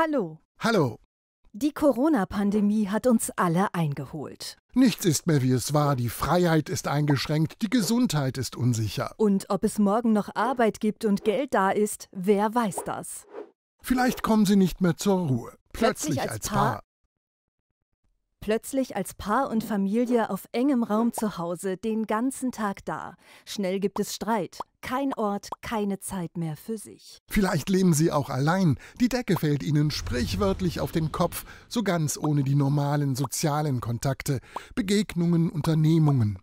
Hallo. Hallo. Die Corona-Pandemie hat uns alle eingeholt. Nichts ist mehr wie es war, die Freiheit ist eingeschränkt, die Gesundheit ist unsicher. Und ob es morgen noch Arbeit gibt und Geld da ist, wer weiß das. Vielleicht kommen sie nicht mehr zur Ruhe. Plötzlich, Plötzlich als, als Paar, Paar plötzlich als Paar und Familie auf engem Raum zu Hause den ganzen Tag da. Schnell gibt es Streit. Kein Ort, keine Zeit mehr für sich. Vielleicht leben sie auch allein. Die Decke fällt ihnen sprichwörtlich auf den Kopf, so ganz ohne die normalen sozialen Kontakte, Begegnungen, Unternehmungen.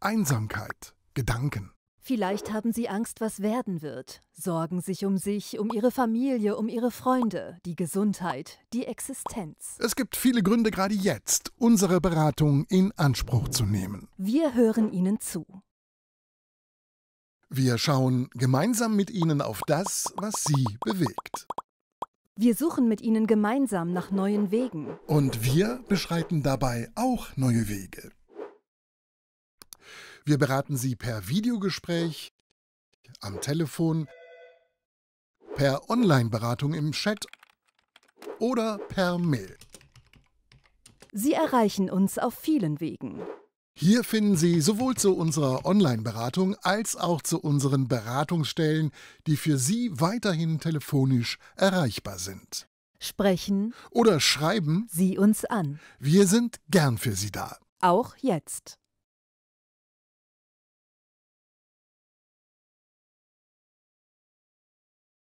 Einsamkeit, Gedanken. Vielleicht haben sie Angst, was werden wird, sorgen sich um sich, um ihre Familie, um ihre Freunde, die Gesundheit, die Existenz. Es gibt viele Gründe, gerade jetzt unsere Beratung in Anspruch zu nehmen. Wir hören Ihnen zu. Wir schauen gemeinsam mit Ihnen auf das, was Sie bewegt. Wir suchen mit Ihnen gemeinsam nach neuen Wegen. Und wir beschreiten dabei auch neue Wege. Wir beraten Sie per Videogespräch, am Telefon, per Online-Beratung im Chat oder per Mail. Sie erreichen uns auf vielen Wegen. Hier finden Sie sowohl zu unserer Online-Beratung als auch zu unseren Beratungsstellen, die für Sie weiterhin telefonisch erreichbar sind. Sprechen oder schreiben Sie uns an. Wir sind gern für Sie da. Auch jetzt.